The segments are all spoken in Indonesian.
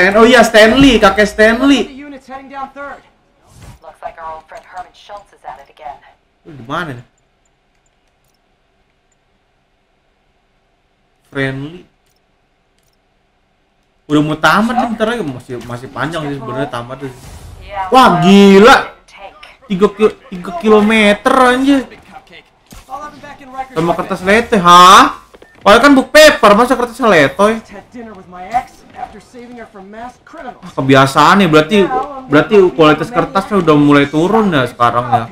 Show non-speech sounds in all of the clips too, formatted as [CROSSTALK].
Stan oh iya Stanley, kakek Stanley. Looks Di mana nih? Friendly. Udah mau tamat nih bentar lagi masih masih panjang sih sebenarnya tamat sih. Wah, gila. 3 kilo, 3 kilometer anjir. Sama kertas lete, ha? Padahal kan book paper, masa kertas letoy? Ya? kebiasaan nih berarti berarti kualitas kertasnya udah mulai turun ya sekarang ya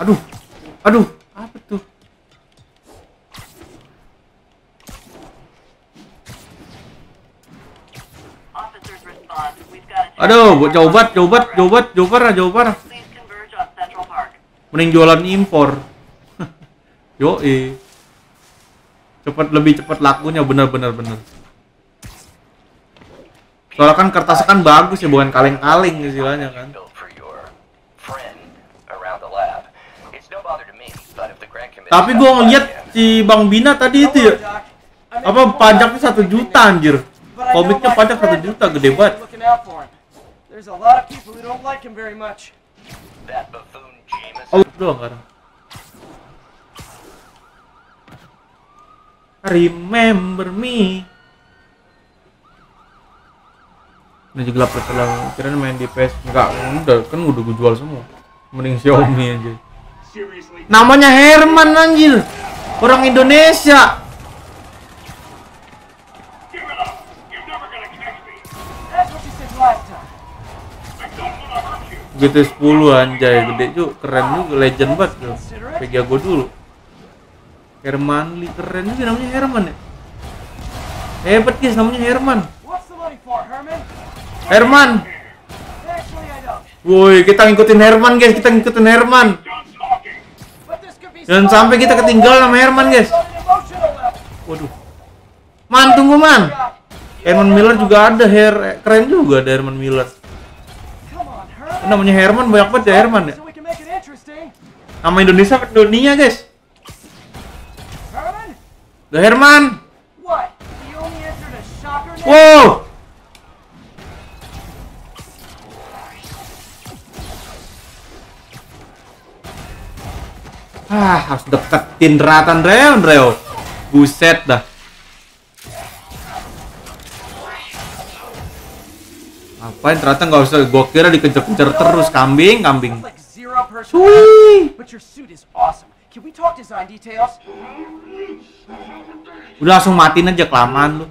aduh aduh apa tuh Aduh, buat jawabat jawabat jawabat jawabat banget, jawabat Mending jualan impor. [LAUGHS] Yo, eh. Cepat lebih cepat lakunya bener-bener bener. Soalnya kan kertas kan bagus ya bukan kaleng-kaleng istilahnya kan. Tapi gua ngeliat si Bang Bina tadi itu ya apa pajaknya satu juta anjir. Komiknya pajak satu juta gede banget. oh, Oh, remember me Ini gelap terlalu kira main di PS enggak udah kan udah gue jual semua mending Xiaomi aja namanya Herman anjir orang Indonesia GT10 anjay gede cuy keren juga legend banget tuh gua dulu Herman Lee keren juga namanya Herman ya hebat guys namanya Herman Herman woi kita ngikutin Herman guys kita ngikutin Herman dan sampai kita ketinggalan sama Herman guys waduh man tunggu man Herman Miller juga ada Her keren juga ada Herman Miller namanya Herman banyak banget ya Herman ya nama Indonesia dunia guys The Herman. What? Whoa! Ah, harus deketin ratan Reo, Reo. Buset dah. Apain ternyata nggak usah gue kira dikejar-kejar terus kambing, kambing. awesome we talk Udah langsung matiin aja kelamaan lu.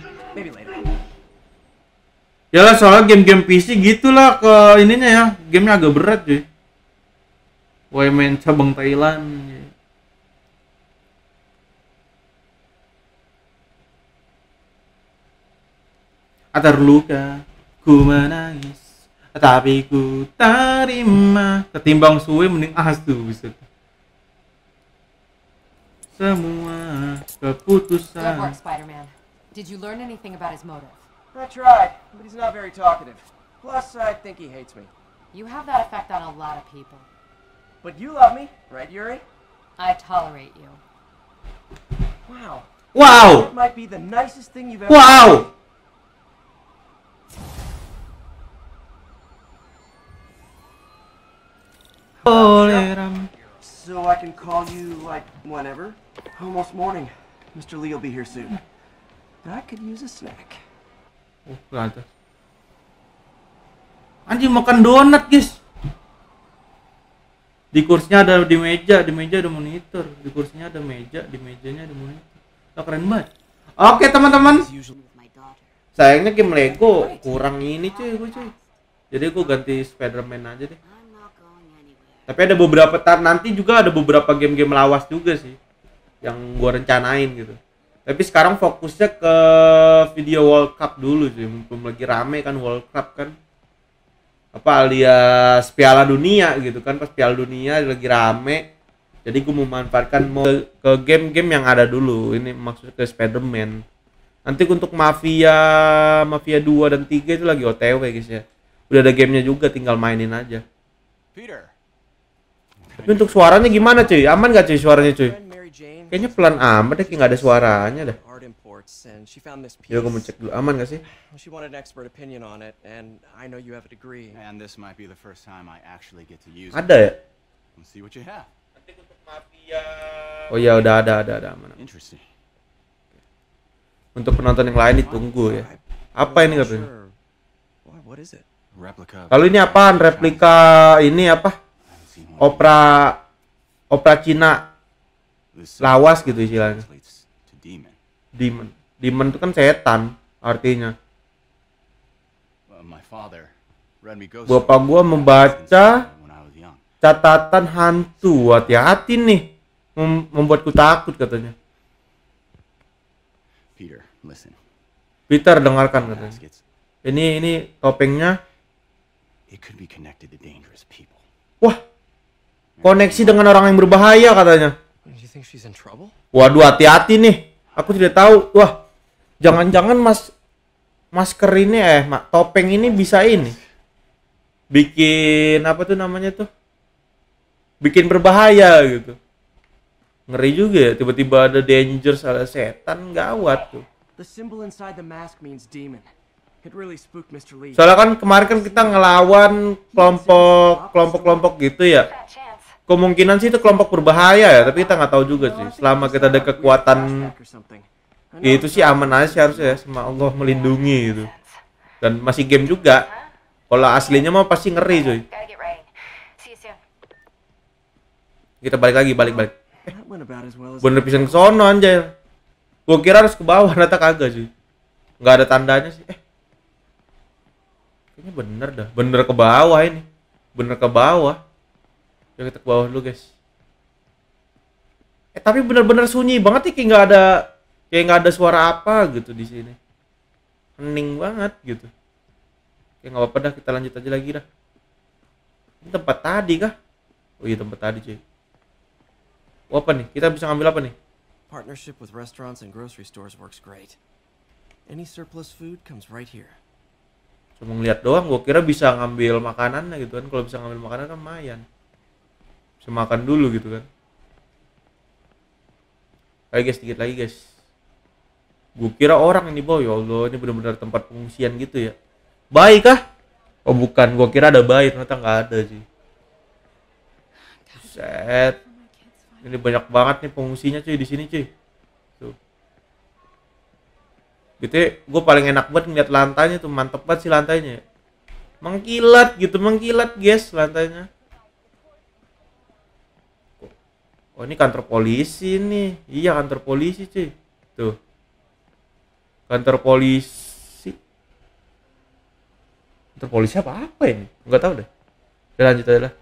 ya lah soalnya game-game PC gitulah ke ininya ya. Gamenya agak berat cuy. Woi main cabang Thailand. Atar luka, ku menangis, tapi ku terima. Ketimbang suwe mending asu bisa. Semua keputusan. Good work, Spider-Man. Did you learn anything about his motive? I tried, but he's not very talkative. Plus, I think he hates me. You have that effect on a lot of people. But you love me, right, Yuri? I tolerate you. Wow. Wow! That might be the nicest thing you've ever Wow! So I can call you, like, whenever? Almost morning. Mr. Lee will be here soon. I could use a snack. Oh, ada. Anjing makan donat, guys. Di kursinya ada di meja, di meja ada monitor, di kursinya ada meja, di mejanya ada monitor. Oh, keren banget. Oke, teman-teman. Sayangnya game Lego kurang ini cuy, gue cuy. Jadi gue ganti Spider-Man aja deh. Tapi ada beberapa tar nanti juga ada beberapa game-game lawas juga sih yang gue rencanain gitu tapi sekarang fokusnya ke video World Cup dulu sih mumpung lagi rame kan World Cup kan apa alias Piala Dunia gitu kan pas Piala Dunia lagi rame jadi gue memanfaatkan mau ke game-game yang ada dulu ini maksudnya ke Spiderman nanti untuk Mafia Mafia 2 dan 3 itu lagi OTW guys ya udah ada gamenya juga tinggal mainin aja Peter. tapi untuk suaranya gimana cuy aman gak cuy suaranya cuy Kayaknya pelan amat deh, kayak gak ada suaranya dah. Yo, mau cek dulu aman gak sih? She wanted an expert opinion on it, and I know you have a degree. And this might be the first time I actually get to use Ada ya? Let's see what you have. Oh ya, udah ada, ada, ada aman. Interesting. Untuk penonton yang lain ditunggu ya. Apa ini gak What is it? Replica. Lalu ini apaan? Replika ini apa? Opera opera Cina lawas gitu istilahnya demon demon itu kan setan artinya bapak gua membaca catatan hantu hati-hati nih Mem membuatku takut katanya Peter listen Peter dengarkan katanya ini ini topengnya wah koneksi dengan orang yang berbahaya katanya Waduh, hati-hati nih. Aku tidak tahu. Wah, jangan-jangan mas masker ini eh topeng ini bisa ini bikin apa tuh namanya tuh bikin berbahaya gitu ngeri juga ya tiba-tiba ada danger salah setan gawat tuh soalnya kan kemarin kan kita ngelawan kelompok kelompok kelompok gitu ya kemungkinan sih itu kelompok berbahaya ya tapi kita nggak tahu juga sih selama kita ada kekuatan itu sih aman aja sih harusnya ya sama Allah melindungi gitu dan masih game juga kalau aslinya mah pasti ngeri cuy kita balik lagi balik balik eh, bener pisan ke sono anjay Gue kira harus ke bawah [LAUGHS] ternyata kagak sih Gak ada tandanya sih eh kayaknya bener dah bener ke bawah ini bener ke bawah Yuk kita ke bawah dulu guys. Eh tapi benar-benar sunyi banget nih kayak nggak ada kayak nggak ada suara apa gitu di sini. Hening banget gitu. Kayak nggak apa-apa dah kita lanjut aja lagi dah. Ini tempat tadi kah? Oh iya tempat tadi cuy. Oh, apa nih? Kita bisa ngambil apa nih? Partnership with restaurants and grocery stores works great. Any surplus food comes right here. Cuma ngeliat doang, gua kira bisa ngambil makanannya gitu kan. Kalau bisa ngambil makanan kan lumayan semakan dulu gitu kan ayo guys sedikit lagi guys gue kira orang yang di bawah ya Allah ini benar-benar tempat pengungsian gitu ya baik kah oh bukan gue kira ada baik ternyata nggak ada sih set ini banyak banget nih pengungsinya cuy di sini cuy tuh gitu ya, gue paling enak banget ngeliat lantainya tuh mantep banget sih lantainya mengkilat gitu mengkilat guys lantainya oh ini kantor polisi nih iya kantor polisi cuy tuh kantor polisi kantor polisi apa apa ini Enggak tahu deh udah lanjut aja lah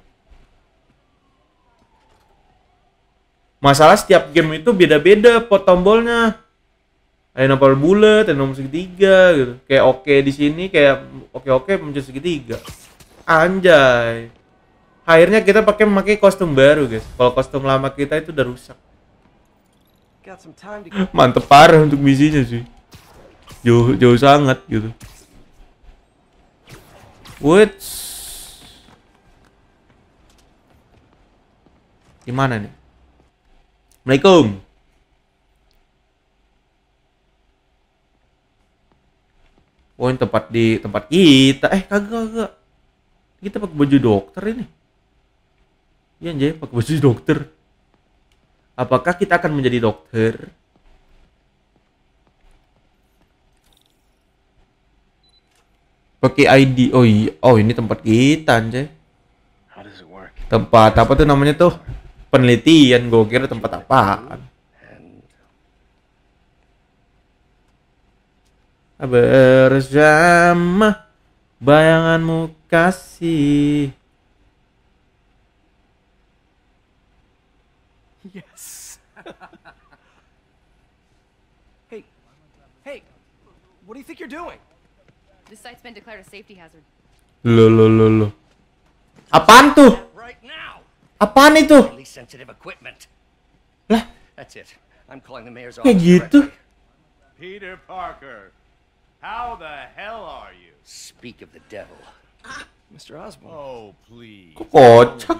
masalah setiap game itu beda-beda pot tombolnya ada nomor bulat ada nomor segitiga gitu kayak oke okay di sini kayak oke oke -okay, muncul segitiga anjay akhirnya kita pakai memakai kostum baru guys kalau kostum lama kita itu udah rusak [LAUGHS] mantep parah untuk misinya sih jauh jauh sangat gitu Wait. Gimana nih? Assalamualaikum. Oh, ini tempat di tempat kita. Eh, kagak kagak. Kita pakai baju dokter ini. Iya anjay, pakai baju dokter. Apakah kita akan menjadi dokter? Pakai ID. Oh iya, oh ini tempat kita anjay. Tempat apa tuh namanya tuh? Penelitian, gue kira tempat apa? Bersama bayanganmu kasih you're doing? This site's been declared a safety hazard. Lo lo lo lo. Apaan tuh? Apaan itu? Lah. That's it. I'm calling the mayor's ya office. gitu. Peter Parker, how the hell are you? Speak of the devil. Mr. Osborn. Oh, please. Kok kocak?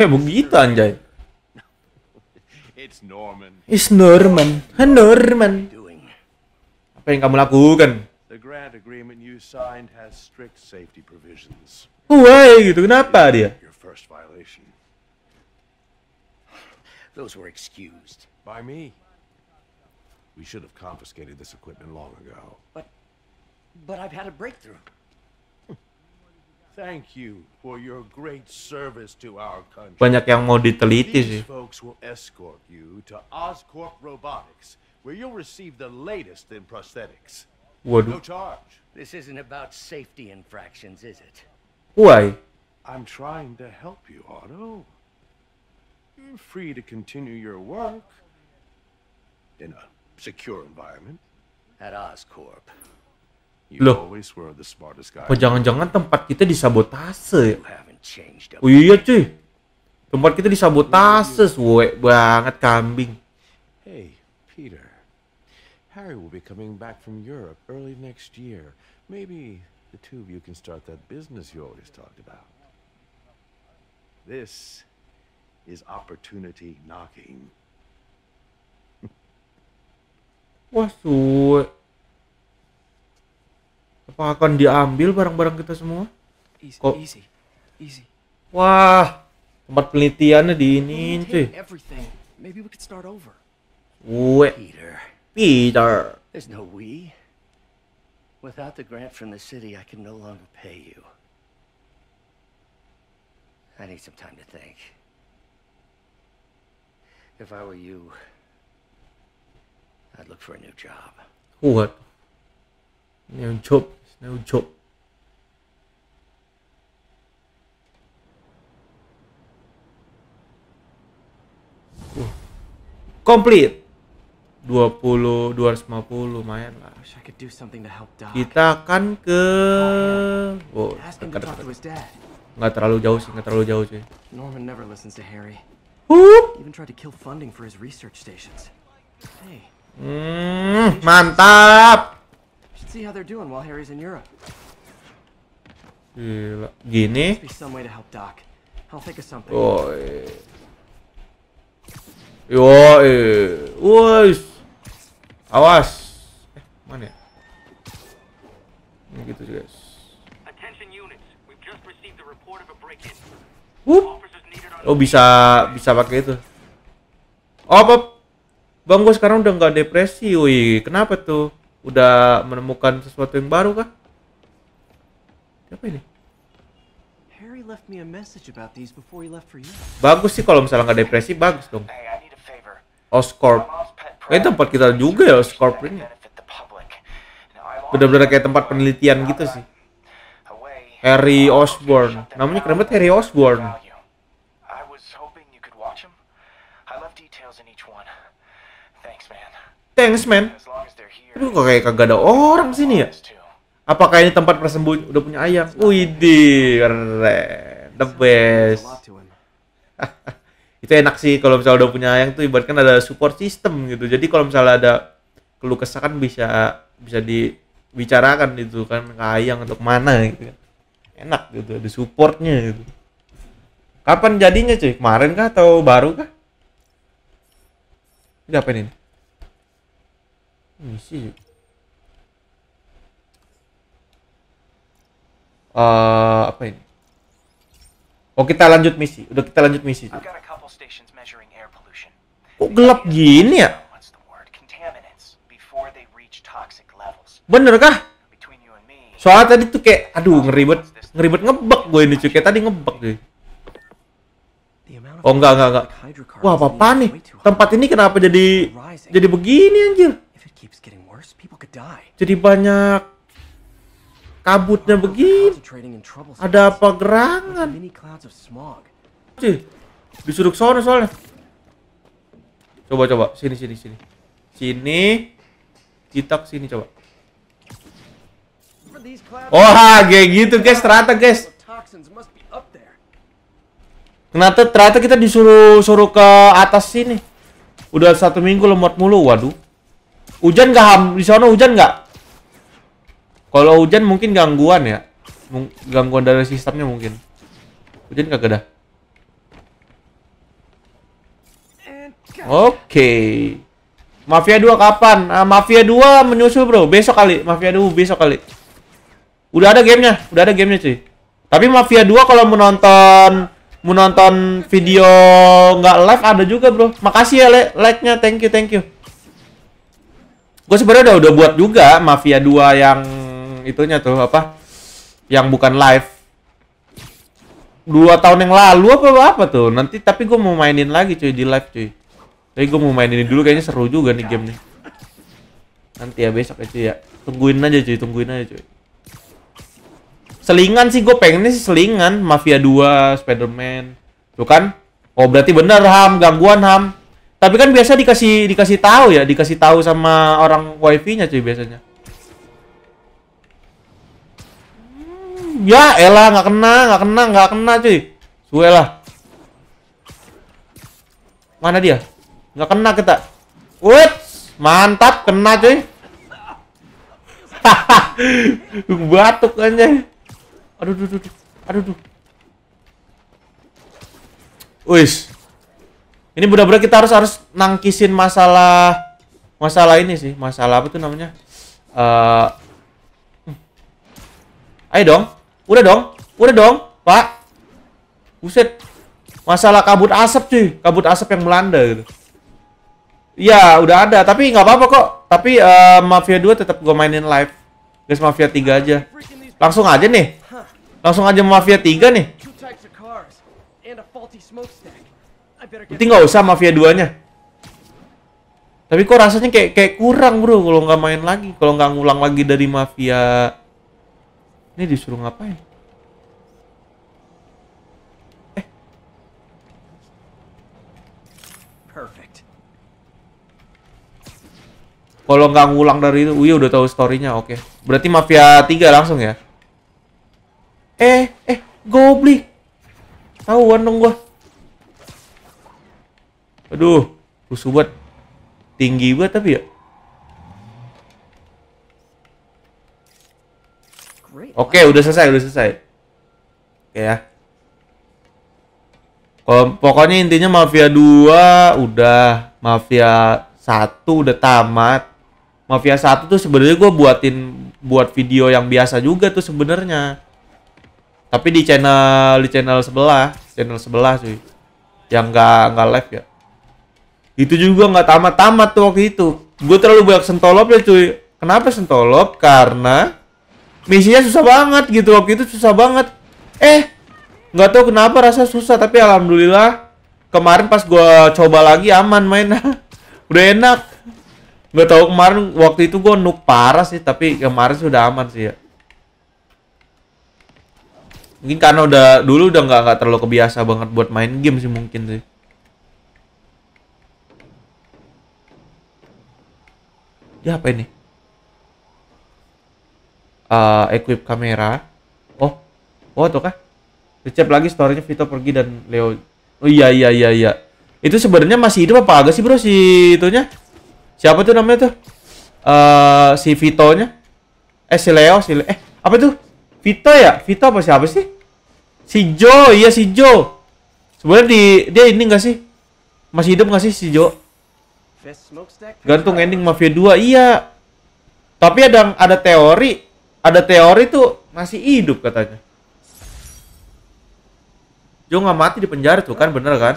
Eh, begitu anjay. [LAUGHS] It's Norman. It's Norman. Ha, Norman. apa yang kamu lakukan? Why gitu? Kenapa dia? Those were excused. By me. We should have confiscated this equipment long ago. But, but I've had a breakthrough. Thank you for your great service to our country. Banyak yang mau diteliti sih. These folks will escort you to Oscorp Robotics where you'll receive the latest in prosthetics. What? No charge. This isn't about safety infractions, is it? Why? I'm trying to help you, Otto. You're free to continue your work in a secure environment at Oscorp. You Loh, apa jangan-jangan tempat kita disabotase ya? Oh iya, iya cuy, tempat kita disabotase, suwe banget kambing. Hey, Peter, Harry will be coming back from Europe early next year. Maybe the two of you can start that business you always talked about. This is opportunity knocking. [LAUGHS] Wah, suwe. Apa akan diambil barang-barang kita semua? Easy, Kok? easy, easy. Wah, tempat penelitiannya di ini, cuy. Gue. Peter. Peter. There's no we. Without the grant from the city, I can no longer pay you. I need some time to think. If I were you, I'd look for a new job. What? No job. No job. Complete. 20 250 lumayan lah. Kita akan ke oh, oh nggak terlalu jauh sih, nggak terlalu jauh sih. Norman never listens to Harry. Even tried to kill funding for his research stations. Hmm, mantap. see how they're doing while Harry's in Europe. gini. Oh. Yo, eh. Awas. Eh, mana ya? Ini gitu, guys. Oh, bisa bisa pakai itu. Oh, apa? Bang, gue sekarang udah nggak depresi. Wih, kenapa tuh? Udah menemukan sesuatu yang baru kah? siapa ini? Harry left me a message about these before he Bagus sih kalau misalnya nggak depresi, bagus dong. Oscorp. Eh tempat kita juga ya Scorpion. Bener-bener kayak tempat penelitian gitu sih. Harry Osborn. Namanya keren banget Harry Osborn. Thanks man. Aduh kok kayak kagak ada orang sini ya? Apakah ini tempat persembunyi udah punya ayam? Widih, keren. The best. [LAUGHS] itu enak sih kalau misalnya udah punya yang tuh ibaratkan ada support system gitu jadi kalau misalnya ada keluh kesah kan bisa bisa dibicarakan itu kan kayang ayang atau mana gitu kan. enak gitu ada supportnya gitu kapan jadinya cuy kemarin kah atau baru kah ini apa ini misi uh, eh, apa ini oh kita lanjut misi udah kita lanjut misi cuy stations measuring air Kok gelap gini ya? Bener kah? Soalnya tadi tuh kayak, aduh ngeribet, ngeribet ngebek gue ini cuy, kayak tadi ngebek gue. Oh enggak enggak enggak. Wah apa, apa nih? Tempat ini kenapa jadi jadi begini anjir? Jadi banyak kabutnya begini. Ada apa gerangan? Cuy. Disuruh ke sono soalnya. Coba coba, sini sini sini. Sini. Kita sini coba. Wah, oh, kayak gitu guys, ternyata guys. Ternyata ternyata kita disuruh suruh ke atas sini. Udah satu minggu lemot mulu, waduh. Hujan gak ham di sana hujan nggak? Kalau hujan mungkin gangguan ya, gangguan dari sistemnya mungkin. Hujan kagak dah. Oke. Mafia 2 kapan? Uh, Mafia 2 menyusul, Bro. Besok kali. Mafia 2 besok kali. Udah ada gamenya. Udah ada gamenya, cuy. Tapi Mafia 2 kalau menonton menonton video nggak live ada juga, Bro. Makasih ya like-nya. Thank you, thank you. Gue sebenarnya udah udah buat juga Mafia 2 yang itunya tuh apa? Yang bukan live dua tahun yang lalu apa apa tuh nanti tapi gue mau mainin lagi cuy di live cuy tapi gue mau main ini dulu kayaknya seru juga nih game nih. Nanti ya besok aja ya. Tungguin aja cuy, tungguin aja cuy. Selingan sih gue pengennya sih selingan Mafia 2, Spider-Man. Tuh kan? Oh berarti bener Ham, gangguan Ham. Tapi kan biasa dikasih dikasih tahu ya, dikasih tahu sama orang wifi-nya cuy biasanya. Ya elah nggak kena, nggak kena, nggak kena cuy. Suwe lah. Mana dia? Nggak kena kita. Wut, mantap kena cuy. hahaha, [LAUGHS] Batuk aja. Aduh, aduh, aduh, aduh, aduh. Wis. Ini benar-benar kita harus harus nangkisin masalah masalah ini sih, masalah apa tuh namanya? Uh, ayo dong, udah dong, udah dong, Pak. Buset. Masalah kabut asap cuy, kabut asap yang melanda gitu. Iya, udah ada. Tapi nggak apa-apa kok. Tapi uh, Mafia 2 tetap gue mainin live. Guys, Mafia 3 aja. Langsung aja nih. Langsung aja Mafia 3 nih. Nanti nggak usah Mafia 2-nya. Tapi kok rasanya kayak kayak kurang bro kalau nggak main lagi, kalau nggak ngulang lagi dari Mafia. Ini disuruh ngapain? Kalau nggak ngulang dari itu, Wih udah tahu storynya, oke. Okay. Berarti Mafia 3 langsung ya? Eh, eh, goblik. Tahuan dong gua. Aduh, rusuh buat tinggi buat tapi ya. Oke, okay, udah selesai, udah selesai. Oke ya. pokoknya intinya Mafia 2 udah, Mafia satu udah tamat. Mafia 1 tuh sebenarnya gue buatin buat video yang biasa juga tuh sebenarnya. Tapi di channel di channel sebelah, channel sebelah sih Yang nggak nggak live ya. Itu juga nggak tamat-tamat tuh waktu itu. Gue terlalu banyak sentolop ya cuy. Kenapa sentolop? Karena misinya susah banget gitu waktu itu susah banget. Eh, nggak tahu kenapa rasa susah tapi alhamdulillah kemarin pas gue coba lagi aman main [LAUGHS] udah enak Gak tau kemarin waktu itu gue nuk parah sih tapi kemarin sudah aman sih ya mungkin karena udah dulu udah nggak nggak terlalu kebiasa banget buat main game sih mungkin sih ya apa ini uh, equip kamera oh oh tuh kah recep lagi storynya Vito pergi dan Leo oh iya iya iya iya itu sebenarnya masih hidup apa agak sih bro si itunya siapa tuh namanya tuh? Uh, si Vito-nya. Eh, si Leo, si Le Eh, apa tuh? Vito ya? Vito apa siapa sih? Si Jo, iya si Jo. Sebenarnya di dia ini enggak sih? Masih hidup enggak sih si Jo? Gantung ending Mafia 2. Iya. Tapi ada ada teori, ada teori tuh masih hidup katanya. Jo nggak mati di penjara tuh kan, bener kan?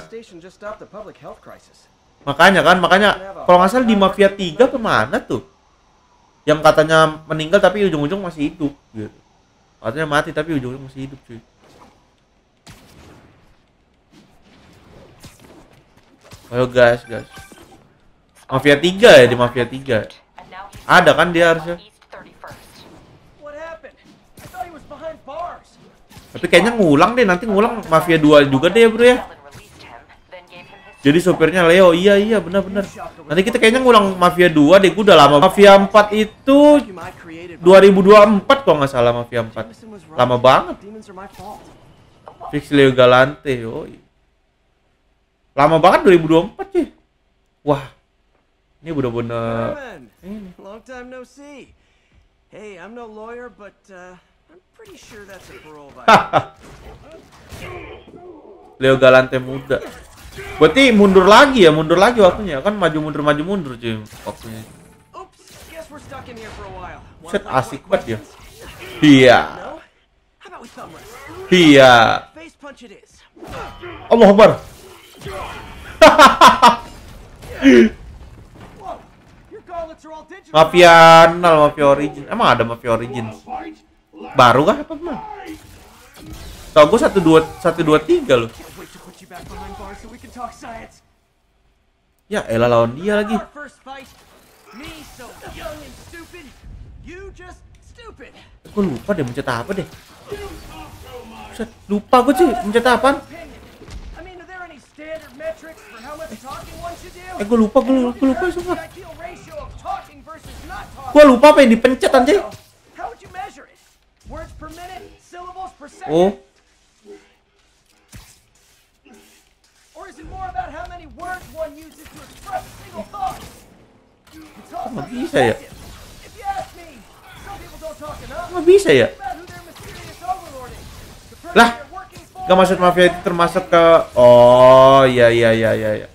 Makanya kan, makanya kalau nggak salah di Mafia 3 kemana tuh? Yang katanya meninggal tapi ujung-ujung masih hidup gitu. Katanya mati tapi ujung-ujung masih hidup cuy. Ayo guys, guys. Mafia 3 ya di Mafia 3. Ada kan dia harusnya. Tapi kayaknya ngulang deh, nanti ngulang Mafia 2 juga deh bro ya. Jadi sopirnya Leo. Iya iya benar-benar. Nanti kita kayaknya ngulang Mafia 2 deh. Gue udah lama. Mafia 4 itu 2024 kok nggak salah Mafia 4. Lama banget. Fix Leo Galante. Yoi. Lama banget 2024 sih. Wah. Ini udah bener Long time no see. Hey, I'm no lawyer, but uh, I'm pretty sure that's a parole [LAUGHS] Leo Galante muda. Berarti mundur lagi ya, mundur lagi waktunya. Kan maju mundur maju mundur cuy waktunya. Set asik banget ya. Iya. Iya. Allah Akbar. mafia nol, mafia origin. Emang ada mafia origin? Baru kah apa mah? Tau gue satu dua satu dua tiga loh. Ya, elah lawan dia lagi. Gue lupa deh mencet apa deh. lupa gue sih mencet apa. Eh, gue lupa, gue lupa, gue lupa, Gue lupa apa yang dipencet anjay. Oh. nggak bisa ya nggak bisa ya lah nggak maksud mafia itu termasuk ke oh iya iya iya iya ya.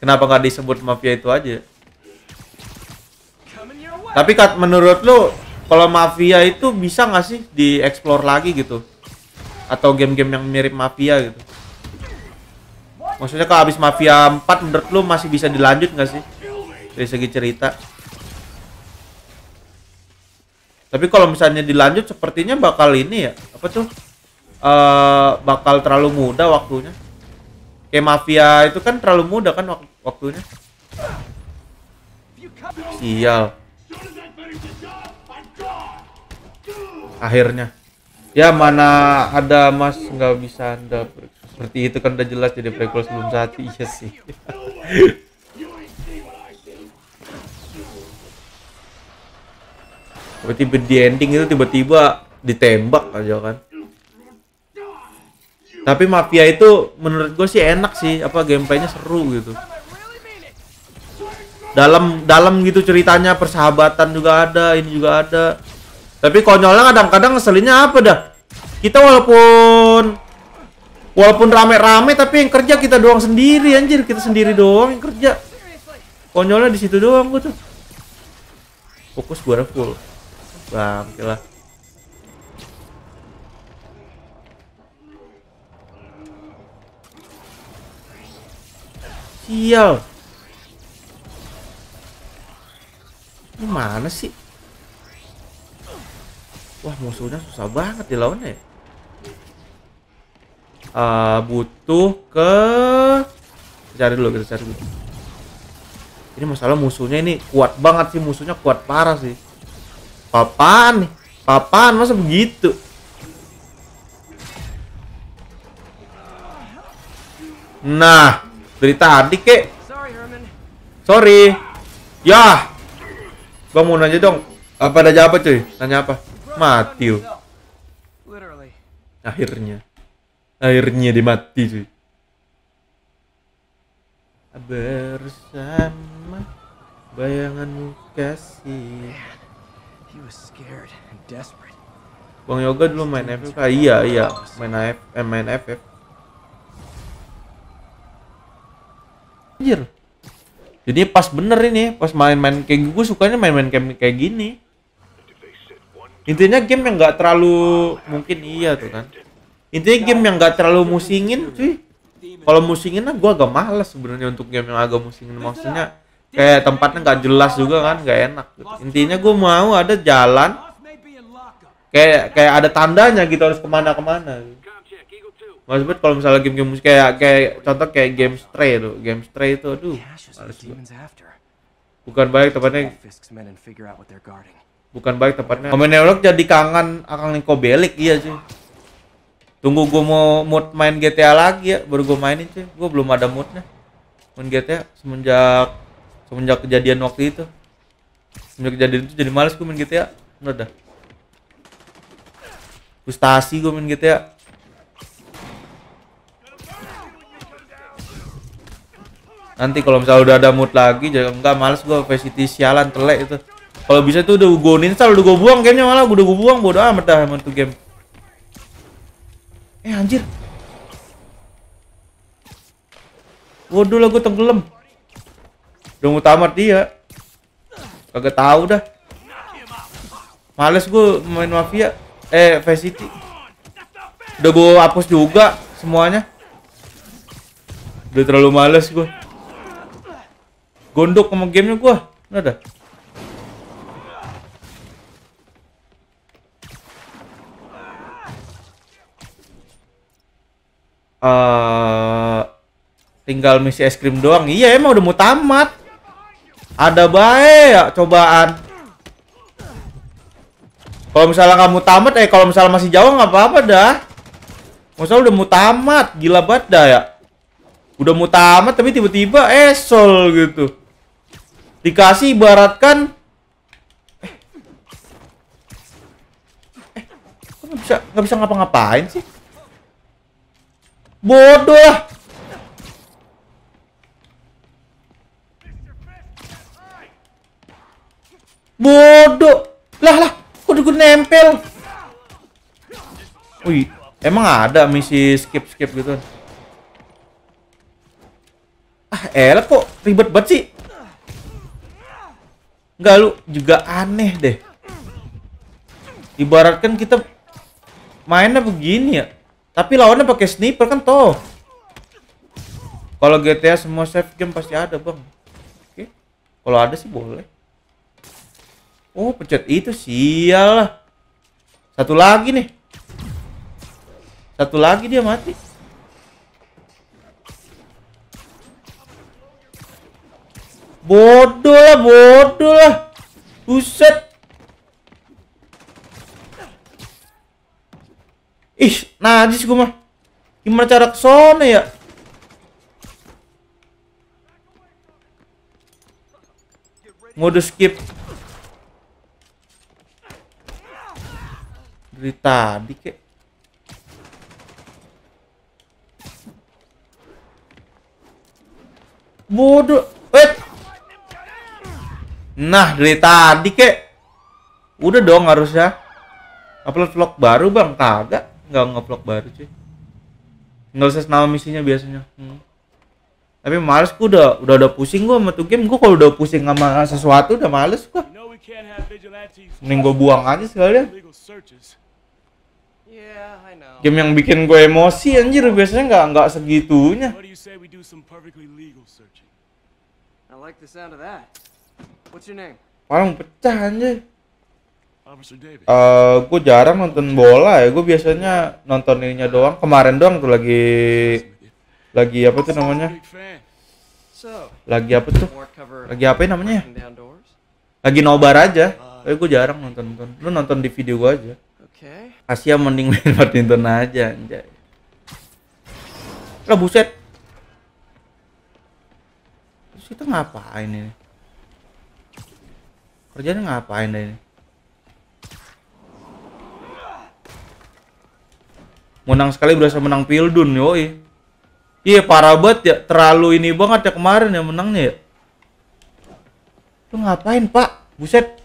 kenapa nggak disebut mafia itu aja tapi kat menurut lo kalau mafia itu bisa nggak sih dieksplor lagi gitu atau game-game yang mirip mafia gitu maksudnya kalau habis mafia 4 menurut lo masih bisa dilanjut nggak sih dari segi cerita tapi kalau misalnya dilanjut sepertinya bakal ini ya apa tuh E, bakal terlalu muda waktunya kayak mafia itu kan terlalu muda kan wak waktunya sial akhirnya ya mana ada mas nggak bisa anda seperti itu kan udah jelas jadi prequel sebelum saat [LAUGHS] iya sih tiba-tiba di ending itu tiba-tiba ditembak aja kan tapi mafia itu menurut gue sih enak sih apa gameplaynya seru gitu dalam dalam gitu ceritanya persahabatan juga ada ini juga ada tapi konyolnya kadang-kadang ngeselinnya apa dah kita walaupun walaupun rame-rame tapi yang kerja kita doang sendiri anjir kita sendiri doang yang kerja konyolnya di situ doang gue tuh fokus gue full bang nah, lah. Sial. Ini mana sih? Wah, musuhnya susah banget dilawannya ya. Uh, butuh ke cari dulu kita cari dulu ini masalah musuhnya ini kuat banget sih musuhnya kuat parah sih Papan, papan masa begitu? Nah, dari tadi kek. Sorry. ya, Gua mau dong. Apa ada apa cuy? Nanya apa? Mati Akhirnya. Akhirnya dia mati cuy. Bersama bayanganmu kasih. Bang Yoga dulu main FF ah, iya iya main AF eh, main FF anjir jadi pas bener ini pas main-main kayak gitu, gue sukanya main-main kayak, kayak gini intinya game yang gak terlalu mungkin iya tuh kan intinya game yang gak terlalu musingin sih kalau musingin gue agak males sebenarnya untuk game yang agak musingin maksudnya kayak tempatnya nggak jelas juga kan nggak enak gitu. intinya gue mau ada jalan kayak kayak ada tandanya gitu harus kemana kemana gitu. Mas Bet kalau misalnya game-game musik kayak kayak contoh kayak game Stray tuh, game Stray itu aduh. Males bukan baik tempatnya. Bukan baik tempatnya. Komenerok jadi kangen akan Niko Belik iya sih. Tunggu gue mau mood main GTA lagi ya, baru gue mainin sih. Gue belum ada moodnya. Main GTA semenjak semenjak kejadian waktu itu semenjak kejadian itu jadi males gue main GTA bener dah frustasi gue main GTA nanti kalau misalnya udah ada mood lagi jadi enggak males gue VCT sialan telek itu kalau bisa tuh udah gue install udah gue buang gamenya malah udah gue buang bodo amat dah emang game eh anjir waduh lah gue tenggelam Udah mau tamat dia. Kagak tau dah. Males gue main Mafia. Eh, Vice City. Udah gue hapus juga semuanya. Udah terlalu males gue. Gondok sama gamenya gue. Udah Uh, tinggal misi es krim doang. Iya emang udah mau tamat. Ada baik ya cobaan. Kalau misalnya kamu tamat, eh kalau misalnya masih jauh nggak apa-apa dah. Masa udah mau tamat, gila banget dah ya. Udah mau tamat tapi tiba-tiba esol gitu. Dikasih ibaratkan eh, eh, nggak bisa nggak bisa ngapa-ngapain sih. Bodoh lah. Bodoh. Lah lah, kok gue nempel. Wih, emang ada misi skip-skip gitu. Ah, elah kok ribet banget sih. Enggak lu juga aneh deh. Ibaratkan kita mainnya begini ya. Tapi lawannya pakai sniper kan toh. Kalau GTA semua save game pasti ada, Bang. Oke. Kalau ada sih boleh. Oh, pecet itu sial. Satu lagi nih. Satu lagi dia mati. Bodoh lah, bodoh lah. Buset. Ih, najis gue mah. Gimana cara ke sana ya? Mode skip. dari tadi kek bodoh eh nah dari tadi kek udah dong harusnya upload vlog baru bang kagak nggak ngevlog baru cuy nggak usah nama misinya biasanya hmm. tapi males gue udah udah udah pusing gua sama tuh game gua kalau udah pusing sama sesuatu udah males kok, mending gua buang aja sekalian Game yang bikin gue emosi anjir biasanya nggak nggak segitunya. Parang pecah anjir. Uh, eh, gue jarang nonton bola ya, gue biasanya nonton ininya doang. Kemarin doang tuh lagi lagi apa tuh namanya? Lagi apa tuh? Lagi apa ya namanya? Ya? Lagi nobar aja. Tapi uh, eh, gue jarang nonton nonton. Lu nonton di video gue aja. Asia mending main [LAUGHS] badminton aja anjay. Lah buset. Terus kita ngapain ini? Kerjanya ngapain ini? Menang sekali berasa menang Pildun, yoi. Iya parah banget ya, terlalu ini banget ya kemarin ya menangnya ya. Lu ngapain, Pak? Buset.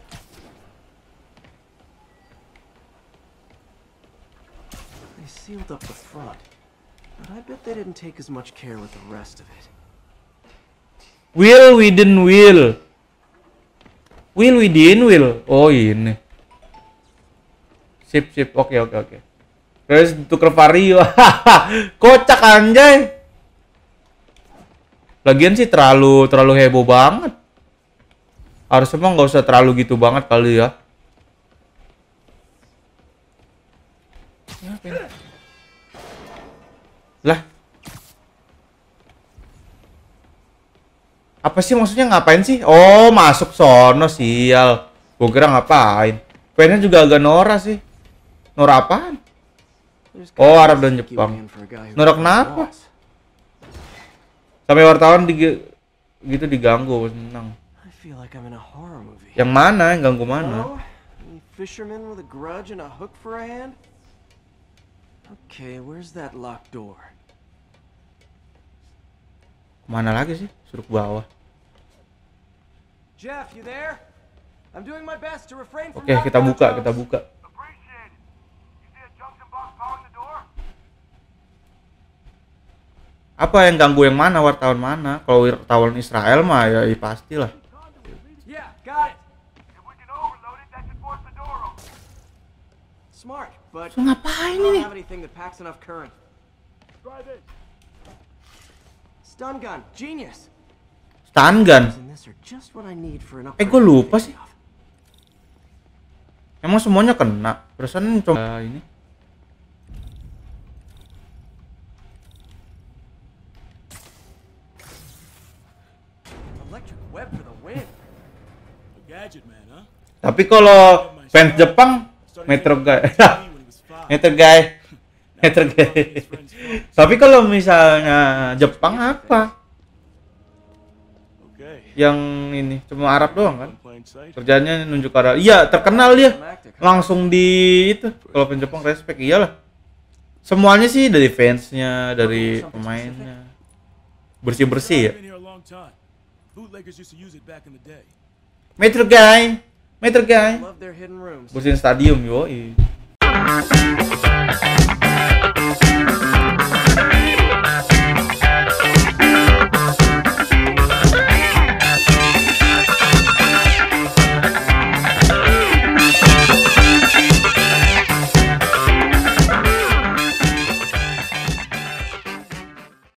sealed up the front, but I bet they didn't take as much care with the rest of it. Will we didn't Will. Will we didn't Will. Oh ini. Sip sip. Oke okay, oke okay, oke. Okay. Terus tuker vario. [LAUGHS] Kocak anjay. Lagian sih terlalu terlalu heboh banget. Harusnya mah nggak usah terlalu gitu banget kali ya. Ngapain? apa sih maksudnya ngapain sih? Oh, masuk sono sial. Gue kira ngapain. Pennya juga agak Nora sih. Nora apaan? Oh, Arab dan Jepang. Nora kenapa? Sampai wartawan di gitu diganggu, senang. Yang mana? Yang ganggu mana? Fisherman with a grudge and a hook for a hand? Okay, where's that locked door? Mana lagi sih? Suruh ke bawah. Oke, kita buka, kita buka. Apa yang ganggu yang mana wartawan mana? Kalau wartawan Israel mah ya, ya pastilah. Smart, but so, ngapain ini? Stun gun, genius. Stun gun. Eh, gue lupa sih. Emang semuanya kena. Perasaan coba uh, eh, ini. Tapi kalau fans Jepang [LAUGHS] Metro Guy Metro Guy tapi kalau misalnya Jepang apa? Yang ini cuma Arab doang kan? Kerjanya nunjuk Arab. Iya, terkenal dia. Langsung di itu. Kalau Jepang respect iyalah. Semuanya sih dari fansnya, dari pemainnya. Bersih-bersih ya. Metro guy, Metro guy. Bersihin stadium yo.